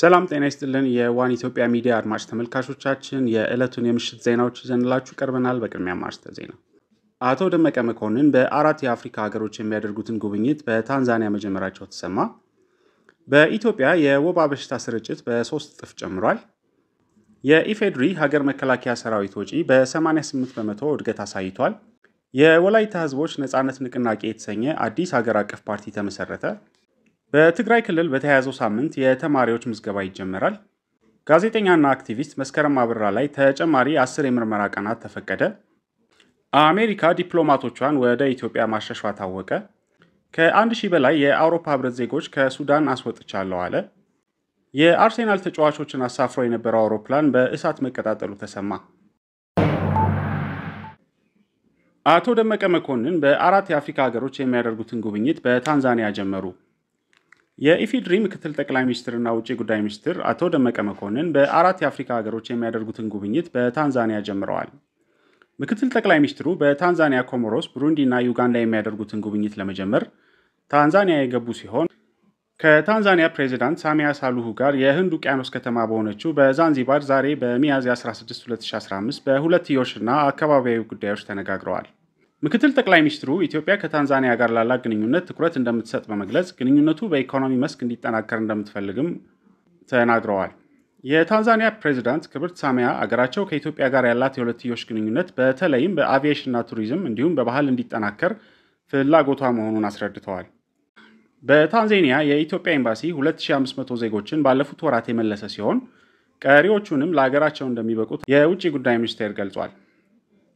ሰላም ጤና ይስጥልን። የዋን ኢትዮጵያ ሚዲያ አድማጭ ተመልካቾቻችን የዕለቱን የምሽት ዜናዎች ይዘንላችሁ ቀርበናል። በቅድሚያ ማርስተ ዜና። አቶ ደመቀ መኮንን በአራት የአፍሪካ ሀገሮች የሚያደርጉትን ጉብኝት በታንዛኒያ መጀመራቸው ተሰማ። በኢትዮጵያ የወባ በሽታ ስርጭት በሶስት ጥፍ ጨምሯል። የኢፌድሪ ሀገር መከላከያ ሰራዊት ወጪ በ88 በመቶ እድገት አሳይቷል። የወላይታ ህዝቦች ነፃነት ንቅናቄ የተሰኘ አዲስ ሀገር አቀፍ ፓርቲ ተመሰረተ። በትግራይ ክልል በተያያዘው ሳምንት የተማሪዎች ምዝገባ ይጀመራል። ጋዜጠኛና አክቲቪስት መስከረም አብራ ላይ ተጨማሪ አስር የምርመራ ቀናት ተፈቀደ። አሜሪካ ዲፕሎማቶቿን ወደ ኢትዮጵያ ማሸሿ ታወቀ። ከአንድ ሺህ በላይ የአውሮፓ ህብረት ዜጎች ከሱዳን አስወጥቻለሁ አለ። የአርሴናል ተጫዋቾችን አሳፍሮ የነበረው አውሮፕላን በእሳት መቀጣጠሉ ተሰማ። አቶ ደመቀ መኮንን በአራት የአፍሪካ ሀገሮች የሚያደርጉትን ጉብኝት በታንዛኒያ ጀመሩ። የኢፌዴሪ ምክትል ጠቅላይ ሚኒስትርና ውጭ ጉዳይ ሚኒስትር አቶ ደመቀ መኮንን በአራት የአፍሪካ ሀገሮች የሚያደርጉትን ጉብኝት በታንዛኒያ ጀምረዋል። ምክትል ጠቅላይ ሚኒስትሩ በታንዛኒያ ኮሞሮስ፣ ብሩንዲ እና ዩጋንዳ የሚያደርጉትን ጉብኝት ለመጀመር ታንዛኒያ የገቡ ሲሆን ከታንዛኒያ ፕሬዚዳንት ሳሚያ ሳሉሁ ጋር የህንድ ውቅያኖስ ከተማ በሆነችው በዛንዚባር ዛሬ በሚያዝያ 16 2015 በሁለትዮሽና አካባቢያዊ ጉዳዮች ተነጋግረዋል። ምክትል ጠቅላይ ሚኒስትሩ ኢትዮጵያ ከታንዛኒያ ጋር ላላት ግንኙነት ትኩረት እንደምትሰጥ በመግለጽ ግንኙነቱ በኢኮኖሚ መስክ እንዲጠናከር እንደምትፈልግም ተናግረዋል። የታንዛኒያ ፕሬዚዳንት ክብርት ሳሚያ አገራቸው ከኢትዮጵያ ጋር ያላት የሁለትዮሽ ግንኙነት በተለይም በአቪዬሽንና ቱሪዝም እንዲሁም በባህል እንዲጠናከር ፍላጎቷ መሆኑን አስረድተዋል። በታንዛኒያ የኢትዮጵያ ኤምባሲ 2500 ዜጎችን ባለፉት ወራት የመለሰ ሲሆን ቀሪዎቹንም ለሀገራቸው እንደሚበቁት የውጭ ጉዳይ ሚኒስቴር ገልጿል።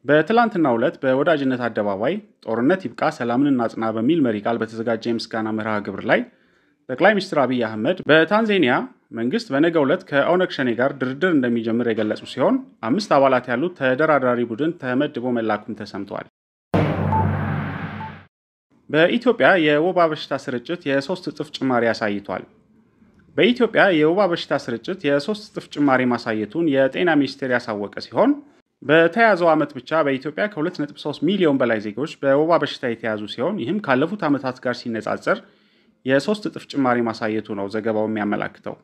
በትላንትናው ዕለት በወዳጅነት አደባባይ ጦርነት ይብቃ ሰላምን እናጽና በሚል መሪ ቃል በተዘጋጀ የምስጋና መርሃ ግብር ላይ ጠቅላይ ሚኒስትር አብይ አህመድ በታንዛኒያ መንግስት በነገ ዕለት ከኦነግ ሸኔ ጋር ድርድር እንደሚጀምር የገለጹ ሲሆን አምስት አባላት ያሉት ተደራዳሪ ቡድን ተመድቦ መላኩም ተሰምተዋል። በኢትዮጵያ የወባ በሽታ ስርጭት የሶስት እጥፍ ጭማሪ አሳይቷል። በኢትዮጵያ የወባ በሽታ ስርጭት የሶስት እጥፍ ጭማሪ ማሳየቱን የጤና ሚኒስቴር ያሳወቀ ሲሆን በተያዘው ዓመት ብቻ በኢትዮጵያ ከ2.3 ሚሊዮን በላይ ዜጎች በወባ በሽታ የተያዙ ሲሆን ይህም ካለፉት ዓመታት ጋር ሲነጻጸር የሶስት እጥፍ ጭማሪ ማሳየቱ ነው ዘገባው የሚያመላክተው።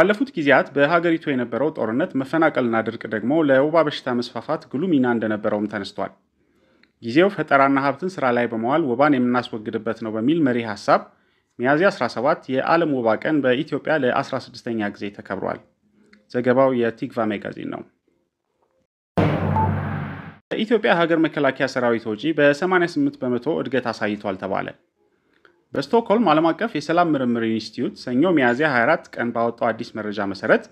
ባለፉት ጊዜያት በሀገሪቱ የነበረው ጦርነት፣ መፈናቀልና ድርቅ ደግሞ ለወባ በሽታ መስፋፋት ጉልህ ሚና እንደነበረውም ተነስቷል። ጊዜው ፈጠራና ሀብትን ስራ ላይ በመዋል ወባን የምናስወግድበት ነው በሚል መሪ ሀሳብ ሚያዝያ 17 የዓለም ወባ ቀን በኢትዮጵያ ለ16ኛ ጊዜ ተከብሯል። ዘገባው የቲግቫ ሜጋዚን ነው። የኢትዮጵያ ሀገር መከላከያ ሰራዊት ወጪ በ88 በመቶ እድገት አሳይቷል ተባለ። በስቶክሆልም ዓለም አቀፍ የሰላም ምርምር ኢንስቲትዩት ሰኞ ሚያዝያ 24 ቀን ባወጣው አዲስ መረጃ መሰረት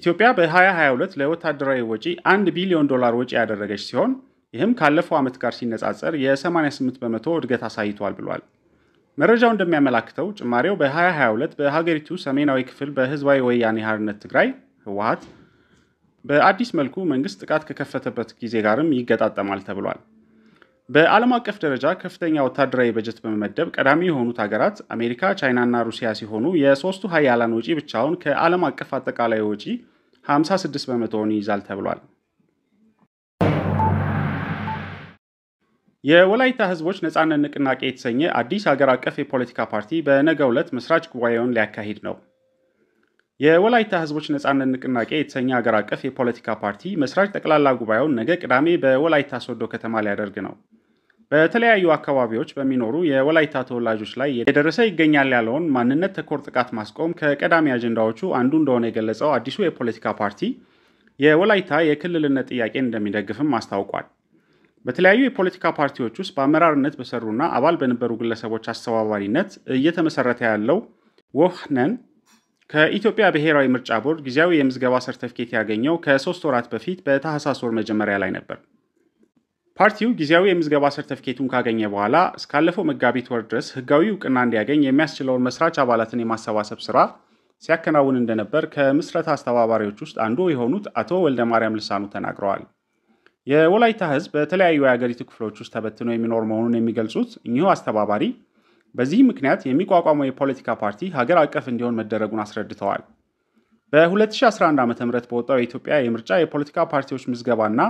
ኢትዮጵያ በ2022 ለወታደራዊ ወጪ 1 ቢሊዮን ዶላር ወጪ ያደረገች ሲሆን ይህም ካለፈው ዓመት ጋር ሲነጻጸር የ88 በመቶ እድገት አሳይቷል ብሏል። መረጃው እንደሚያመላክተው ጭማሪው በ2022 በሀገሪቱ ሰሜናዊ ክፍል በህዝባዊ ወያኔ ሓርነት ትግራይ ህወሀት በአዲስ መልኩ መንግስት ጥቃት ከከፈተበት ጊዜ ጋርም ይገጣጠማል ተብሏል። በዓለም አቀፍ ደረጃ ከፍተኛ ወታደራዊ በጀት በመመደብ ቀዳሚ የሆኑት ሀገራት አሜሪካ፣ ቻይናና ሩሲያ ሲሆኑ የሶስቱ ሀያላን ወጪ ብቻውን ከዓለም አቀፍ አጠቃላይ ወጪ 56 በመቶውን ይይዛል ተብሏል። የወላይታ ህዝቦች ነፃነት ንቅናቄ የተሰኘ አዲስ ሀገር አቀፍ የፖለቲካ ፓርቲ በነገው ዕለት መስራች ጉባኤውን ሊያካሂድ ነው። የወላይታ ህዝቦች ነጻነት ንቅናቄ የተሰኘ ሀገር አቀፍ የፖለቲካ ፓርቲ መስራች ጠቅላላ ጉባኤውን ነገ ቅዳሜ በወላይታ ሶዶ ከተማ ሊያደርግ ነው። በተለያዩ አካባቢዎች በሚኖሩ የወላይታ ተወላጆች ላይ የደረሰ ይገኛል ያለውን ማንነት ተኮር ጥቃት ማስቆም ከቀዳሚ አጀንዳዎቹ አንዱ እንደሆነ የገለጸው አዲሱ የፖለቲካ ፓርቲ የወላይታ የክልልነት ጥያቄን እንደሚደግፍም አስታውቋል። በተለያዩ የፖለቲካ ፓርቲዎች ውስጥ በአመራርነት በሰሩና አባል በነበሩ ግለሰቦች አስተባባሪነት እየተመሰረተ ያለው ወህነን ከኢትዮጵያ ብሔራዊ ምርጫ ቦርድ ጊዜያዊ የምዝገባ ሰርተፍኬት ያገኘው ከሶስት ወራት በፊት በታህሳስ ወር መጀመሪያ ላይ ነበር። ፓርቲው ጊዜያዊ የምዝገባ ሰርተፍኬቱን ካገኘ በኋላ እስካለፈው መጋቢት ወር ድረስ ህጋዊ እውቅና እንዲያገኝ የሚያስችለውን መስራች አባላትን የማሰባሰብ ስራ ሲያከናውን እንደነበር ከምስረታ አስተባባሪዎች ውስጥ አንዱ የሆኑት አቶ ወልደ ማርያም ልሳኑ ተናግረዋል። የወላይታ ህዝብ በተለያዩ የአገሪቱ ክፍሎች ውስጥ ተበትኖ የሚኖር መሆኑን የሚገልጹት እኚሁ አስተባባሪ በዚህ ምክንያት የሚቋቋመው የፖለቲካ ፓርቲ ሀገር አቀፍ እንዲሆን መደረጉን አስረድተዋል። በ2011 ዓ ም በወጣው የኢትዮጵያ የምርጫ የፖለቲካ ፓርቲዎች ምዝገባና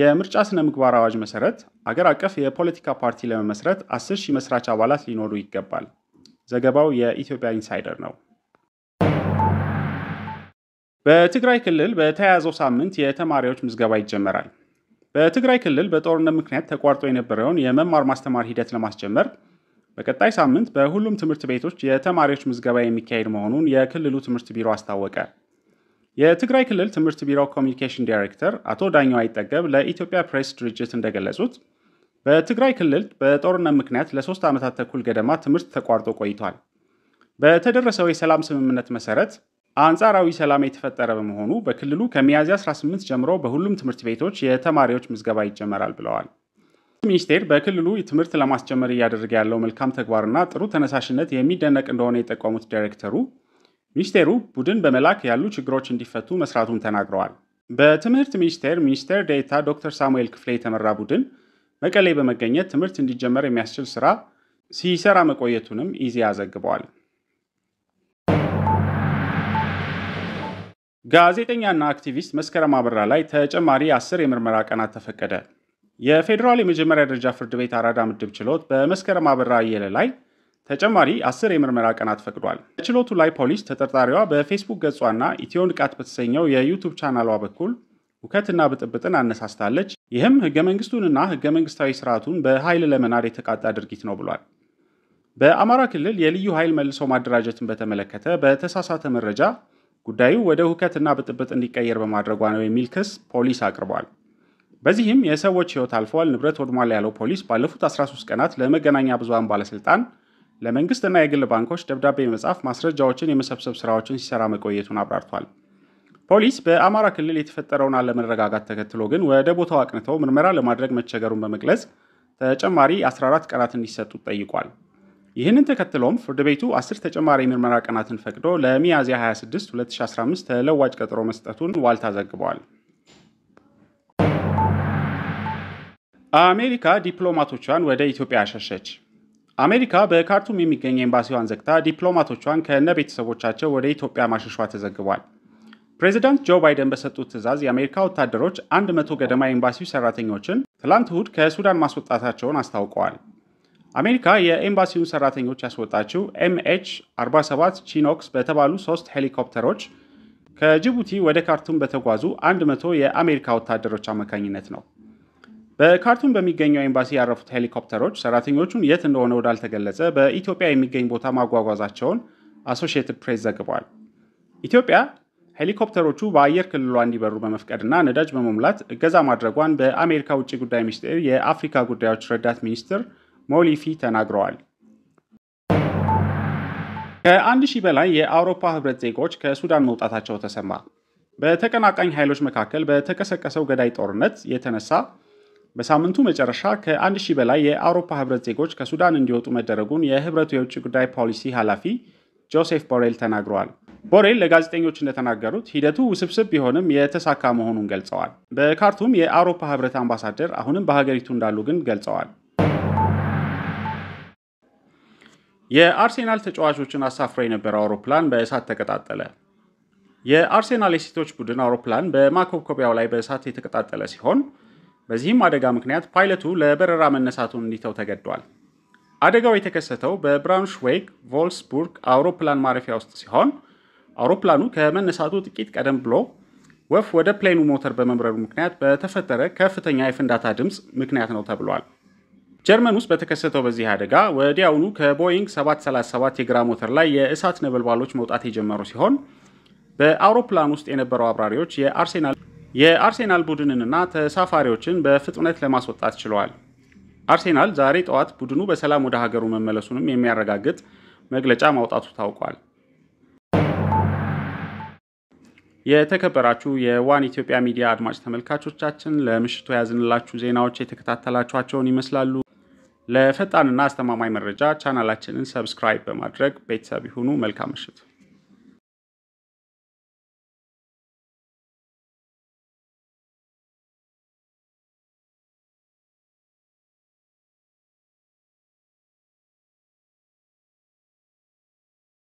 የምርጫ ስነ ምግባር አዋጅ መሰረት አገር አቀፍ የፖለቲካ ፓርቲ ለመመስረት አስር ሺህ መስራች አባላት ሊኖሩ ይገባል። ዘገባው የኢትዮጵያ ኢንሳይደር ነው። በትግራይ ክልል በተያያዘው ሳምንት የተማሪዎች ምዝገባ ይጀመራል። በትግራይ ክልል በጦርነት ምክንያት ተቋርጦ የነበረውን የመማር ማስተማር ሂደት ለማስጀመር በቀጣይ ሳምንት በሁሉም ትምህርት ቤቶች የተማሪዎች ምዝገባ የሚካሄድ መሆኑን የክልሉ ትምህርት ቢሮ አስታወቀ። የትግራይ ክልል ትምህርት ቢሮ ኮሚኒኬሽን ዳይሬክተር አቶ ዳኛው አይጠገብ ለኢትዮጵያ ፕሬስ ድርጅት እንደገለጹት በትግራይ ክልል በጦርነት ምክንያት ለሶስት ዓመታት ተኩል ገደማ ትምህርት ተቋርጦ ቆይቷል። በተደረሰው የሰላም ስምምነት መሰረት አንጻራዊ ሰላም የተፈጠረ በመሆኑ በክልሉ ከሚያዝያ 18 ጀምሮ በሁሉም ትምህርት ቤቶች የተማሪዎች ምዝገባ ይጀመራል ብለዋል። ሚኒስቴር በክልሉ ትምህርት ለማስጀመር እያደረገ ያለው መልካም ተግባርና ጥሩ ተነሳሽነት የሚደነቅ እንደሆነ የጠቆሙት ዳይሬክተሩ ሚኒስቴሩ ቡድን በመላክ ያሉ ችግሮች እንዲፈቱ መስራቱን ተናግረዋል። በትምህርት ሚኒስቴር ሚኒስቴር ዴታ ዶክተር ሳሙኤል ክፍሌ የተመራ ቡድን መቀሌ በመገኘት ትምህርት እንዲጀመር የሚያስችል ስራ ሲሰራ መቆየቱንም ኢዜአ ዘግበዋል። ጋዜጠኛና አክቲቪስት መስከረም አበራ ላይ ተጨማሪ አስር የምርመራ ቀናት ተፈቀደ። የፌዴራል የመጀመሪያ ደረጃ ፍርድ ቤት አራዳ ምድብ ችሎት በመስከረም አበራ አየለ ላይ ተጨማሪ አስር የምርመራ ቀናት ፈቅዷል። በችሎቱ ላይ ፖሊስ ተጠርጣሪዋ በፌስቡክ ገጿና ኢትዮ ንቃት በተሰኘው የዩቱብ ቻናሏ በኩል ውከትና ብጥብጥን አነሳስታለች፣ ይህም ህገ መንግስቱንና ህገ መንግስታዊ ስርዓቱን በኃይል ለመናድ የተቃጣ ድርጊት ነው ብሏል። በአማራ ክልል የልዩ ኃይል መልሶ ማደራጀትን በተመለከተ በተሳሳተ መረጃ ጉዳዩ ወደ ውከትና ብጥብጥ እንዲቀየር በማድረጓ ነው የሚል ክስ ፖሊስ አቅርቧል። በዚህም የሰዎች ሕይወት አልፈዋል፣ ንብረት ወድሟል ያለው ፖሊስ ባለፉት 13 ቀናት ለመገናኛ ብዙሃን ባለስልጣን ለመንግስትና የግል ባንኮች ደብዳቤ መጻፍ፣ ማስረጃዎችን የመሰብሰብ ስራዎችን ሲሰራ መቆየቱን አብራርቷል። ፖሊስ በአማራ ክልል የተፈጠረውን አለመረጋጋት ተከትሎ ግን ወደ ቦታው አቅንተው ምርመራ ለማድረግ መቸገሩን በመግለጽ ተጨማሪ 14 ቀናት እንዲሰጡ ጠይቋል። ይህንን ተከትሎም ፍርድ ቤቱ 10 ተጨማሪ የምርመራ ቀናትን ፈቅዶ ለሚያዝያ 26 2015 ተለዋጭ ቀጠሮ መስጠቱን ዋልታ ዘግቧል። አሜሪካ ዲፕሎማቶቿን ወደ ኢትዮጵያ አሸሸች። አሜሪካ በካርቱም የሚገኝ ኤምባሲዋን ዘግታ ዲፕሎማቶቿን ከነ ቤተሰቦቻቸው ወደ ኢትዮጵያ ማሸሿ ተዘግቧል። ፕሬዚዳንት ጆ ባይደን በሰጡት ትዕዛዝ የአሜሪካ ወታደሮች አንድ መቶ ገደማ ኤምባሲው ሰራተኞችን ትላንት እሁድ ከሱዳን ማስወጣታቸውን አስታውቀዋል። አሜሪካ የኤምባሲውን ሰራተኞች ያስወጣችው ኤምኤች 47 ቺኖክስ በተባሉ ሶስት ሄሊኮፕተሮች ከጅቡቲ ወደ ካርቱም በተጓዙ 100 የአሜሪካ ወታደሮች አማካኝነት ነው። በካርቱም በሚገኘው ኤምባሲ ያረፉት ሄሊኮፕተሮች ሰራተኞቹን የት እንደሆነ ወዳልተገለጸ በኢትዮጵያ የሚገኝ ቦታ ማጓጓዛቸውን አሶሺየትድ ፕሬስ ዘግቧል። ኢትዮጵያ ሄሊኮፕተሮቹ በአየር ክልሏ እንዲበሩ በመፍቀድና ነዳጅ በመሙላት እገዛ ማድረጓን በአሜሪካ ውጭ ጉዳይ ሚኒስቴር የአፍሪካ ጉዳዮች ረዳት ሚኒስትር ሞሊፊ ተናግረዋል። ከአንድ ሺህ በላይ የአውሮፓ ህብረት ዜጎች ከሱዳን መውጣታቸው ተሰማ። በተቀናቃኝ ኃይሎች መካከል በተቀሰቀሰው ገዳይ ጦርነት የተነሳ በሳምንቱ መጨረሻ ከአንድ ሺህ በላይ የአውሮፓ ህብረት ዜጎች ከሱዳን እንዲወጡ መደረጉን የህብረቱ የውጭ ጉዳይ ፖሊሲ ኃላፊ ጆሴፍ ቦሬል ተናግረዋል። ቦሬል ለጋዜጠኞች እንደተናገሩት ሂደቱ ውስብስብ ቢሆንም የተሳካ መሆኑን ገልጸዋል። በካርቱም የአውሮፓ ህብረት አምባሳደር አሁንም በሀገሪቱ እንዳሉ ግን ገልጸዋል። የአርሴናል ተጫዋቾችን አሳፍሮ የነበረው አውሮፕላን በእሳት ተቀጣጠለ። የአርሴናል የሴቶች ቡድን አውሮፕላን በማኮብኮቢያው ላይ በእሳት የተቀጣጠለ ሲሆን በዚህም አደጋ ምክንያት ፓይለቱ ለበረራ መነሳቱን እንዲተው ተገዷል። አደጋው የተከሰተው በብራውንሽዌግ ቮልስቡርግ አውሮፕላን ማረፊያ ውስጥ ሲሆን አውሮፕላኑ ከመነሳቱ ጥቂት ቀደም ብሎ ወፍ ወደ ፕሌኑ ሞተር በመምረሩ ምክንያት በተፈጠረ ከፍተኛ የፍንዳታ ድምፅ ምክንያት ነው ተብሏል። ጀርመን ውስጥ በተከሰተው በዚህ አደጋ ወዲያውኑ ከቦይንግ 737 የግራ ሞተር ላይ የእሳት ነበልባሎች መውጣት የጀመሩ ሲሆን በአውሮፕላን ውስጥ የነበረው አብራሪዎች የአርሴናል የአርሴናል ቡድንንና ተሳፋሪዎችን በፍጥነት ለማስወጣት ችለዋል። አርሴናል ዛሬ ጠዋት ቡድኑ በሰላም ወደ ሀገሩ መመለሱንም የሚያረጋግጥ መግለጫ ማውጣቱ ታውቋል። የተከበራችሁ የዋን ኢትዮጵያ ሚዲያ አድማጭ ተመልካቾቻችን ለምሽቱ የያዝንላችሁ ዜናዎች የተከታተላችኋቸውን ይመስላሉ። ለፈጣንና አስተማማኝ መረጃ ቻናላችንን ሰብስክራይብ በማድረግ ቤተሰብ ይሁኑ። መልካም ምሽት።